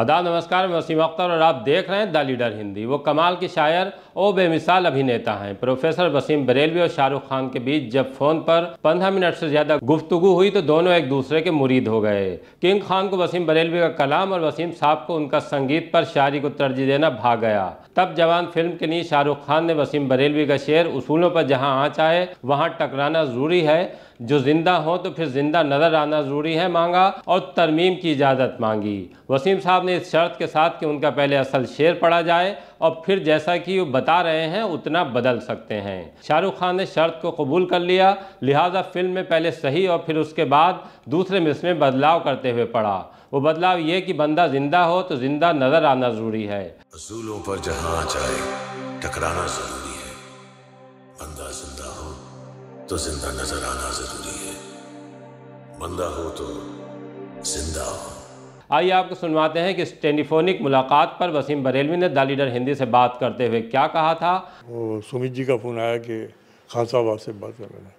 अदा नमस्कार मैं वसीम अख्तर और आप देख रहे हैं द लीडर हिंदी वो कमाल के शायर और बेमिसाल अभिनेता हैं प्रोफेसर वसीम बरेलवी और शाहरुख खान के बीच जब फ़ोन पर पंद्रह मिनट से ज़्यादा गुफ्तगु हुई तो दोनों एक दूसरे के मुरीद हो गए किंग खान को वसीम बरेलवी का कलाम और वसीम साहब को उनका संगीत पर शायरी को तरजीह देना भाग गया तब जवान फिल्म के लिए शाहरुख खान ने वसीम बरेलवी का शेर उसूलों पर जहाँ आँच आए वहाँ टकराना ज़रूरी है जो जिंदा हो तो फिर जिंदा नजर आना ज़रूरी है मांगा और तरमीम की इजाज़त मांगी वसीम साहब ने इस शर्त के साथ कि उनका पहले असल शेर पढ़ा जाए और फिर जैसा कि वो बता रहे हैं उतना बदल सकते हैं शाहरुख खान ने शर्त को कबूल कर लिया लिहाजा फिल्म में पहले सही और फिर उसके बाद दूसरे मिस में बदलाव करते हुए पढ़ा वो बदलाव ये कि बंदा जिंदा हो तो जिंदा नजर आना ज़रूरी है असूलों पर जाए टकराना ज़रूरी है बंदा तो जिंदा नजर आना जरूरी है बंदा हो तो जिंदा हो आइए आपको सुनवाते हैं कि टेलीफोनिक मुलाकात पर वसीम बरेलवी ने द लीडर हिंदी से बात करते हुए क्या कहा था वो सुमित जी का फ़ोन आया कि खान साहब आपसे बात कर रहे हैं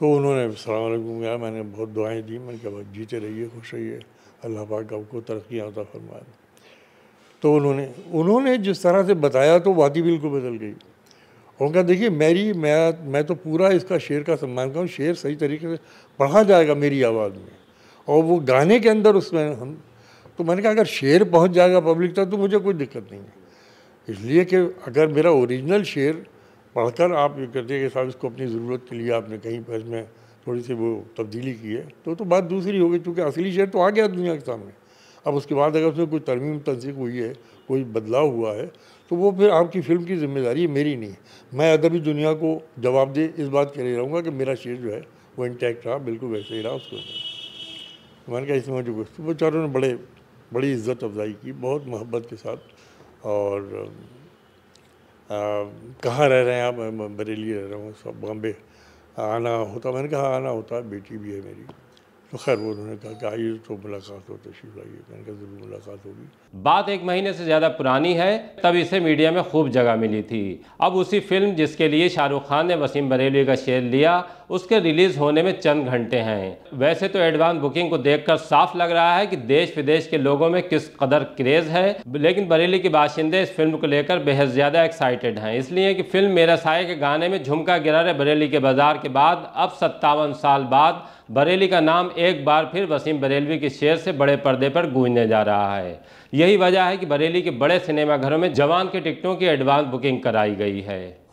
तो उन्होंने सलामकुम कहा मैंने बहुत दुआएं दी मैंने कहा जीते रहिए खुश रहिए अल्लाह पाक आपको तरक्की आता फरमाए तो उन्होंने उन्होंने जिस तरह से बताया तो वादी बिल्कुल बदल गई कहा देखिए मेरी मैं मैं तो पूरा इसका शेर का सम्मान करूँ शेर सही तरीके से पढ़ा जाएगा मेरी आवाज़ में और वो गाने के अंदर उसमें हम तो मैंने कहा अगर शेर पहुंच जाएगा पब्लिक तक तो मुझे कोई दिक्कत नहीं है इसलिए कि अगर मेरा ओरिजिनल शेर पढ़कर आप ये करते कि साहब इसको अपनी ज़रूरत के लिए आपने कहीं पर इसमें थोड़ी सी वो तब्दीली की है तो तो बात दूसरी हो गई चूँकि असली शेर तो आ गया दुनिया के सामने अब उसके बाद अगर उसमें कोई तरमीम तनसीक हुई है कोई बदलाव हुआ है तो वो फिर आपकी फ़िल्म की जिम्मेदारी है मेरी नहीं मैं अदबी दुनिया को जवाब दे इस बात के लिए रहूँगा कि मेरा शेर जो है वो इंटैक्ट रहा बिल्कुल वैसे ही रहा उसको मैंने कहा इसमें जो गुस्तु वो चारों ने बड़े बड़ी इज्जत अफजाई की बहुत मोहब्बत के साथ और कहाँ रह रहे हैं आप बरेली रह रहा हूँ सब बॉम्बे आना होता मैंने कहा आना होता बेटी भी है मेरी तो खैर वो उन्होंने कहा कि आइए तो मुलाकात हो तशरीफ लाइए मैंने कहा ज़रूर मुलाकात होगी बात एक महीने से ज़्यादा पुरानी है तब इसे मीडिया में खूब जगह मिली थी अब उसी फिल्म जिसके लिए शाहरुख खान ने वसीम बरेली का शेयर लिया उसके रिलीज़ होने में चंद घंटे हैं वैसे तो एडवांस बुकिंग को देखकर साफ लग रहा है कि देश विदेश के लोगों में किस कदर क्रेज़ है लेकिन बरेली के बाशिंदे इस फिल्म को लेकर बेहद ज़्यादा एक्साइटेड हैं इसलिए कि फिल्म मेरा साय के गाने में झुमका गिरा रहे बरेली के बाजार के बाद अब सत्तावन साल बाद बरेली का नाम एक बार फिर वसीम बरेलवी के शेर से बड़े पर्दे पर गूंजने जा रहा है यही वजह है कि बरेली के बड़े सिनेमाघरों में जवान के टिकटों की एडवांस बुकिंग कराई गई है